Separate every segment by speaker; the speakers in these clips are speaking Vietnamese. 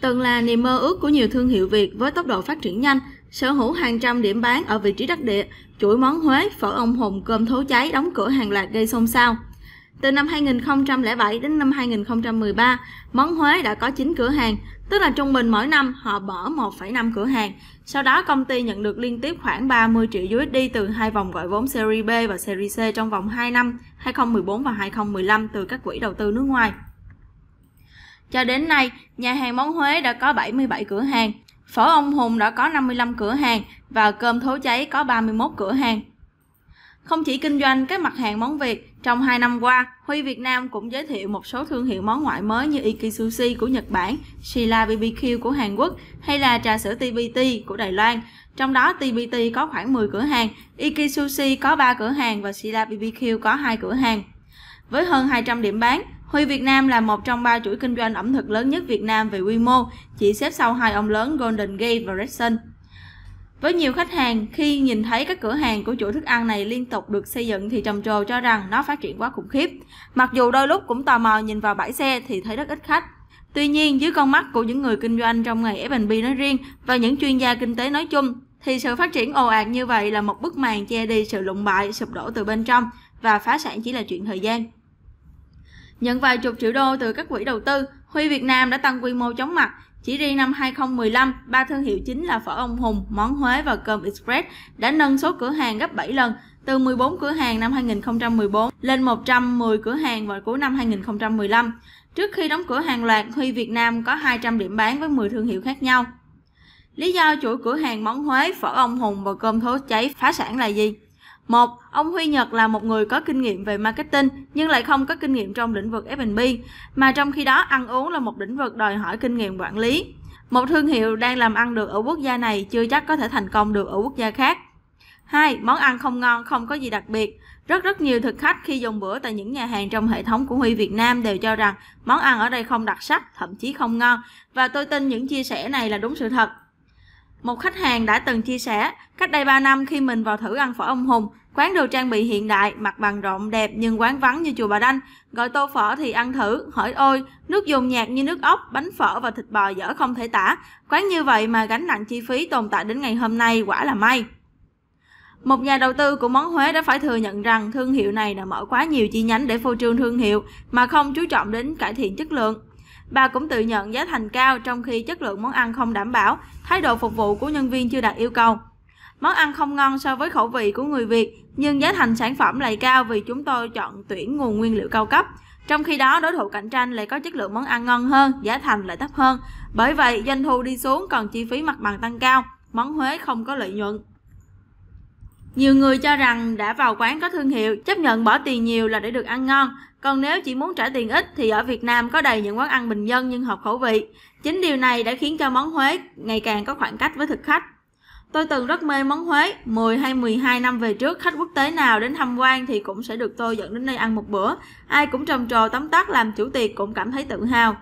Speaker 1: Từng là niềm mơ ước của nhiều thương hiệu Việt với tốc độ phát triển nhanh, sở hữu hàng trăm điểm bán ở vị trí đắc địa, chuỗi món Huế, phở ông hùng, cơm thố cháy đóng cửa hàng loạt gây xôn xao. Từ năm 2007 đến năm 2013, món Huế đã có 9 cửa hàng, tức là trung bình mỗi năm họ bỏ 1,5 cửa hàng. Sau đó công ty nhận được liên tiếp khoảng 30 triệu USD từ hai vòng gọi vốn Series B và Series C trong vòng 2 năm 2014 và 2015 từ các quỹ đầu tư nước ngoài. Cho đến nay, nhà hàng món Huế đã có 77 cửa hàng, phở ông Hùng đã có 55 cửa hàng và cơm thố cháy có 31 cửa hàng. Không chỉ kinh doanh các mặt hàng món Việt, trong 2 năm qua, Huy Việt Nam cũng giới thiệu một số thương hiệu món ngoại mới như Iki Sushi của Nhật Bản, Shila BBQ của Hàn Quốc hay là trà sữa TBT của Đài Loan. Trong đó TBT có khoảng 10 cửa hàng, Iki Sushi có 3 cửa hàng và Shila BBQ có 2 cửa hàng. Với hơn 200 điểm bán, Huy Việt Nam là một trong ba chuỗi kinh doanh ẩm thực lớn nhất Việt Nam về quy mô, chỉ xếp sau hai ông lớn Golden Gate và Red Sun. Với nhiều khách hàng, khi nhìn thấy các cửa hàng của chuỗi thức ăn này liên tục được xây dựng thì trầm trồ cho rằng nó phát triển quá khủng khiếp. Mặc dù đôi lúc cũng tò mò nhìn vào bãi xe thì thấy rất ít khách. Tuy nhiên, dưới con mắt của những người kinh doanh trong ngành F&B nói riêng và những chuyên gia kinh tế nói chung, thì sự phát triển ồ ạt như vậy là một bức màn che đi sự lụng bại, sụp đổ từ bên trong và phá sản chỉ là chuyện thời gian. Nhận vài chục triệu đô từ các quỹ đầu tư, Huy Việt Nam đã tăng quy mô chóng mặt. Chỉ riêng năm 2015, ba thương hiệu chính là phở ông Hùng, món Huế và cơm Express đã nâng số cửa hàng gấp 7 lần, từ 14 cửa hàng năm 2014 lên 110 cửa hàng vào cuối năm 2015. Trước khi đóng cửa hàng loạt, Huy Việt Nam có 200 điểm bán với 10 thương hiệu khác nhau. Lý do chuỗi cửa hàng món Huế, phở ông Hùng và cơm thố cháy phá sản là gì? một Ông Huy Nhật là một người có kinh nghiệm về marketing nhưng lại không có kinh nghiệm trong lĩnh vực F&B, mà trong khi đó ăn uống là một lĩnh vực đòi hỏi kinh nghiệm quản lý. Một thương hiệu đang làm ăn được ở quốc gia này chưa chắc có thể thành công được ở quốc gia khác. hai Món ăn không ngon không có gì đặc biệt. Rất rất nhiều thực khách khi dùng bữa tại những nhà hàng trong hệ thống của Huy Việt Nam đều cho rằng món ăn ở đây không đặc sắc, thậm chí không ngon và tôi tin những chia sẻ này là đúng sự thật. Một khách hàng đã từng chia sẻ, cách đây 3 năm khi mình vào thử ăn phở ông Hùng, quán được trang bị hiện đại, mặt bằng rộng đẹp nhưng quán vắng như chùa Bà Đanh. Gọi tô phở thì ăn thử, hỏi ôi, nước dùng nhạt như nước ốc, bánh phở và thịt bò dở không thể tả. Quán như vậy mà gánh nặng chi phí tồn tại đến ngày hôm nay quả là may. Một nhà đầu tư của món Huế đã phải thừa nhận rằng thương hiệu này đã mở quá nhiều chi nhánh để phô trương thương hiệu mà không chú trọng đến cải thiện chất lượng. Bà cũng tự nhận giá thành cao trong khi chất lượng món ăn không đảm bảo, thái độ phục vụ của nhân viên chưa đạt yêu cầu. Món ăn không ngon so với khẩu vị của người Việt, nhưng giá thành sản phẩm lại cao vì chúng tôi chọn tuyển nguồn nguyên liệu cao cấp. Trong khi đó, đối thủ cạnh tranh lại có chất lượng món ăn ngon hơn, giá thành lại thấp hơn. Bởi vậy, doanh thu đi xuống còn chi phí mặt bằng tăng cao, món Huế không có lợi nhuận. Nhiều người cho rằng đã vào quán có thương hiệu, chấp nhận bỏ tiền nhiều là để được ăn ngon, còn nếu chỉ muốn trả tiền ít thì ở Việt Nam có đầy những quán ăn bình dân nhưng hợp khẩu vị. Chính điều này đã khiến cho món Huế ngày càng có khoảng cách với thực khách. Tôi từng rất mê món Huế, 10 hay 12 năm về trước khách quốc tế nào đến tham quan thì cũng sẽ được tôi dẫn đến đây ăn một bữa. Ai cũng trầm trồ tấm tắc làm chủ tiệc cũng cảm thấy tự hào.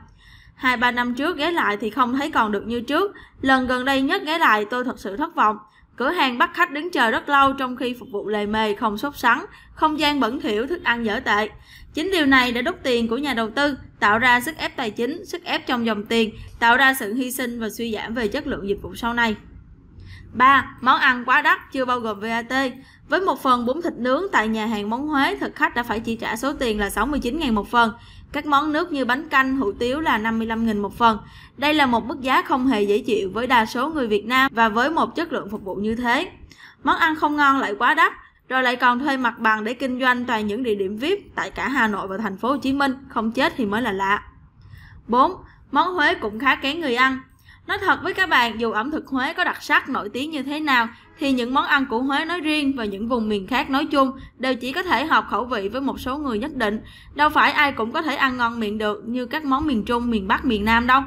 Speaker 1: Hai ba năm trước ghé lại thì không thấy còn được như trước. Lần gần đây nhất ghé lại tôi thật sự thất vọng. Cửa hàng bắt khách đứng chờ rất lâu trong khi phục vụ lề mề không sốt sắng, không gian bẩn thỉu, thức ăn dở tệ. Chính điều này đã đốt tiền của nhà đầu tư, tạo ra sức ép tài chính, sức ép trong dòng tiền, tạo ra sự hy sinh và suy giảm về chất lượng dịch vụ sau này. 3. Món ăn quá đắt chưa bao gồm VAT. Với một phần bún thịt nướng tại nhà hàng món Huế, thực khách đã phải chi trả số tiền là 69.000 một phần. Các món nước như bánh canh, hủ tiếu là 55.000 một phần. Đây là một mức giá không hề dễ chịu với đa số người Việt Nam và với một chất lượng phục vụ như thế. Món ăn không ngon lại quá đắt, rồi lại còn thuê mặt bằng để kinh doanh toàn những địa điểm VIP tại cả Hà Nội và thành phố Hồ Chí Minh, không chết thì mới là lạ. 4. Món Huế cũng khá kén người ăn. Nói thật với các bạn, dù ẩm thực Huế có đặc sắc nổi tiếng như thế nào, thì những món ăn của Huế nói riêng và những vùng miền khác nói chung đều chỉ có thể hợp khẩu vị với một số người nhất định. Đâu phải ai cũng có thể ăn ngon miệng được như các món miền Trung, miền Bắc, miền Nam đâu.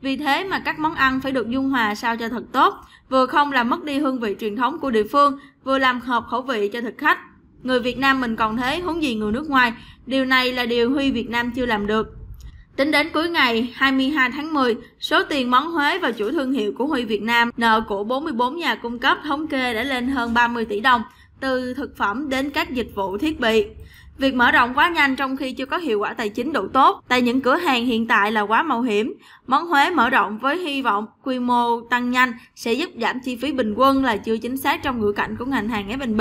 Speaker 1: Vì thế mà các món ăn phải được dung hòa sao cho thật tốt, vừa không làm mất đi hương vị truyền thống của địa phương, vừa làm hợp khẩu vị cho thực khách. Người Việt Nam mình còn thế, huống gì người nước ngoài, điều này là điều Huy Việt Nam chưa làm được. Tính đến cuối ngày 22 tháng 10, số tiền món huế và chủ thương hiệu của Huy Việt Nam nợ của 44 nhà cung cấp thống kê đã lên hơn 30 tỷ đồng, từ thực phẩm đến các dịch vụ thiết bị. Việc mở rộng quá nhanh trong khi chưa có hiệu quả tài chính đủ tốt tại những cửa hàng hiện tại là quá mạo hiểm. Món Huế mở rộng với hy vọng quy mô tăng nhanh sẽ giúp giảm chi phí bình quân là chưa chính xác trong ngữ cảnh của ngành hàng F&B.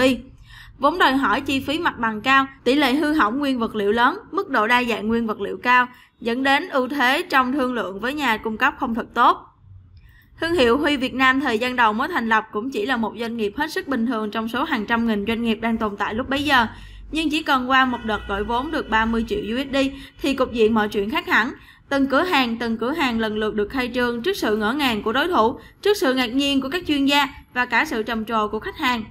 Speaker 1: Vốn đòi hỏi chi phí mặt bằng cao, tỷ lệ hư hỏng nguyên vật liệu lớn, mức độ đa dạng nguyên vật liệu cao, dẫn đến ưu thế trong thương lượng với nhà cung cấp không thật tốt. Thương hiệu Huy Việt Nam thời gian đầu mới thành lập cũng chỉ là một doanh nghiệp hết sức bình thường trong số hàng trăm nghìn doanh nghiệp đang tồn tại lúc bấy giờ. Nhưng chỉ cần qua một đợt gọi vốn được 30 triệu USD thì cục diện mọi chuyện khác hẳn. Từng cửa hàng, từng cửa hàng lần lượt được khai trương trước sự ngỡ ngàng của đối thủ, trước sự ngạc nhiên của các chuyên gia và cả sự trầm trồ của khách hàng.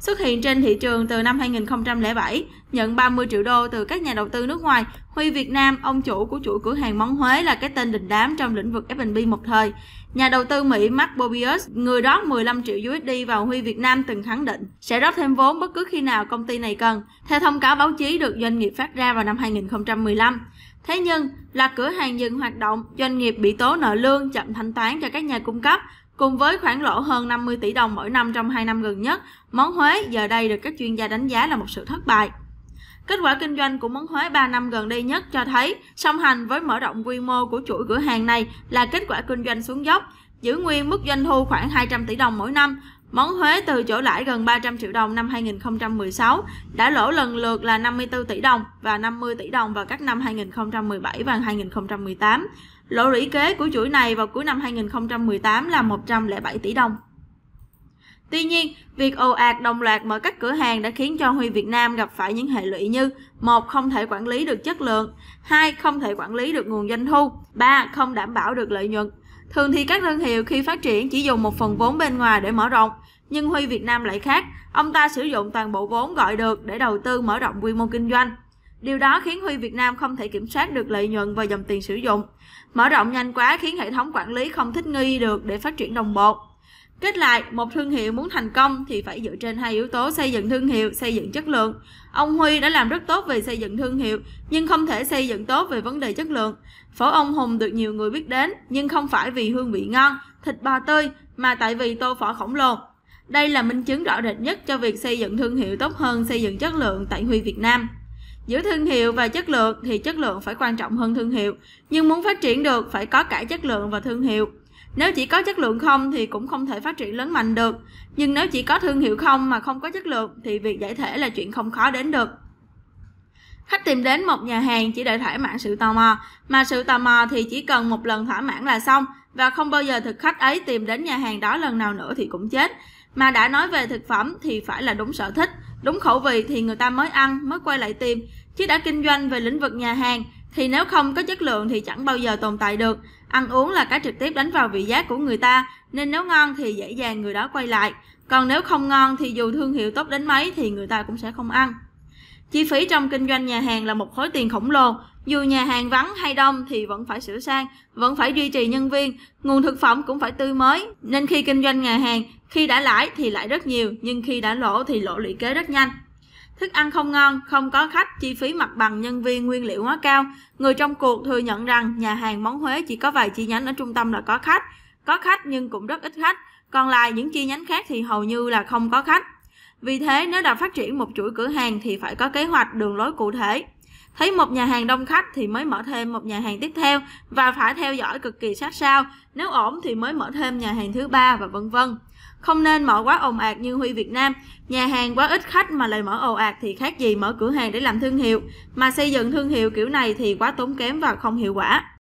Speaker 1: Xuất hiện trên thị trường từ năm 2007, nhận 30 triệu đô từ các nhà đầu tư nước ngoài, Huy Việt Nam, ông chủ của chuỗi cửa hàng món Huế là cái tên đình đám trong lĩnh vực F&B một thời. Nhà đầu tư Mỹ Mark Bobius, người đó 15 triệu USD vào Huy Việt Nam từng khẳng định sẽ rót thêm vốn bất cứ khi nào công ty này cần, theo thông cáo báo chí được doanh nghiệp phát ra vào năm 2015. Thế nhưng, là cửa hàng dừng hoạt động, doanh nghiệp bị tố nợ lương chậm thanh toán cho các nhà cung cấp, Cùng với khoản lỗ hơn 50 tỷ đồng mỗi năm trong 2 năm gần nhất, món Huế giờ đây được các chuyên gia đánh giá là một sự thất bại. Kết quả kinh doanh của món Huế 3 năm gần đây nhất cho thấy, song hành với mở rộng quy mô của chuỗi cửa hàng này là kết quả kinh doanh xuống dốc, giữ nguyên mức doanh thu khoảng 200 tỷ đồng mỗi năm, Món thuế từ chỗ lãi gần 300 triệu đồng năm 2016 đã lỗ lần lượt là 54 tỷ đồng và 50 tỷ đồng vào các năm 2017 và 2018. Lỗ lũy kế của chuỗi này vào cuối năm 2018 là 107 tỷ đồng. Tuy nhiên, việc ồ ạt đồng loạt mở các cửa hàng đã khiến cho Huy Việt Nam gặp phải những hệ lụy như một Không thể quản lý được chất lượng 2. Không thể quản lý được nguồn doanh thu 3. Không đảm bảo được lợi nhuận Thường thì các thương hiệu khi phát triển chỉ dùng một phần vốn bên ngoài để mở rộng, nhưng Huy Việt Nam lại khác. Ông ta sử dụng toàn bộ vốn gọi được để đầu tư mở rộng quy mô kinh doanh. Điều đó khiến Huy Việt Nam không thể kiểm soát được lợi nhuận và dòng tiền sử dụng. Mở rộng nhanh quá khiến hệ thống quản lý không thích nghi được để phát triển đồng bộ. Kết lại, một thương hiệu muốn thành công thì phải dựa trên hai yếu tố xây dựng thương hiệu, xây dựng chất lượng. Ông Huy đã làm rất tốt về xây dựng thương hiệu, nhưng không thể xây dựng tốt về vấn đề chất lượng. Phở ông Hùng được nhiều người biết đến, nhưng không phải vì hương vị ngon, thịt bò tươi, mà tại vì tô phở khổng lồ. Đây là minh chứng rõ rệt nhất cho việc xây dựng thương hiệu tốt hơn xây dựng chất lượng tại Huy Việt Nam. Giữa thương hiệu và chất lượng thì chất lượng phải quan trọng hơn thương hiệu, nhưng muốn phát triển được phải có cả chất lượng và thương hiệu. Nếu chỉ có chất lượng không thì cũng không thể phát triển lớn mạnh được. Nhưng nếu chỉ có thương hiệu không mà không có chất lượng thì việc giải thể là chuyện không khó đến được. Khách tìm đến một nhà hàng chỉ để thỏa mãn sự tò mò, mà sự tò mò thì chỉ cần một lần thỏa mãn là xong và không bao giờ thực khách ấy tìm đến nhà hàng đó lần nào nữa thì cũng chết. Mà đã nói về thực phẩm thì phải là đúng sở thích, đúng khẩu vị thì người ta mới ăn, mới quay lại tìm. Chứ đã kinh doanh về lĩnh vực nhà hàng thì nếu không có chất lượng thì chẳng bao giờ tồn tại được Ăn uống là cái trực tiếp đánh vào vị giác của người ta, nên nếu ngon thì dễ dàng người đó quay lại. Còn nếu không ngon thì dù thương hiệu tốt đến mấy thì người ta cũng sẽ không ăn. Chi phí trong kinh doanh nhà hàng là một khối tiền khổng lồ. Dù nhà hàng vắng hay đông thì vẫn phải sửa sang, vẫn phải duy trì nhân viên, nguồn thực phẩm cũng phải tươi mới. Nên khi kinh doanh nhà hàng, khi đã lãi thì lãi rất nhiều, nhưng khi đã lỗ thì lỗ lũy kế rất nhanh. Thức ăn không ngon, không có khách, chi phí mặt bằng nhân viên nguyên liệu quá cao. Người trong cuộc thừa nhận rằng nhà hàng món Huế chỉ có vài chi nhánh ở trung tâm là có khách. Có khách nhưng cũng rất ít khách, còn lại những chi nhánh khác thì hầu như là không có khách. Vì thế nếu đã phát triển một chuỗi cửa hàng thì phải có kế hoạch đường lối cụ thể. Thấy một nhà hàng đông khách thì mới mở thêm một nhà hàng tiếp theo và phải theo dõi cực kỳ sát sao, nếu ổn thì mới mở thêm nhà hàng thứ ba và vân vân không nên mở quá ồn ạt như Huy Việt Nam. Nhà hàng quá ít khách mà lại mở ồ ạt thì khác gì mở cửa hàng để làm thương hiệu, mà xây dựng thương hiệu kiểu này thì quá tốn kém và không hiệu quả.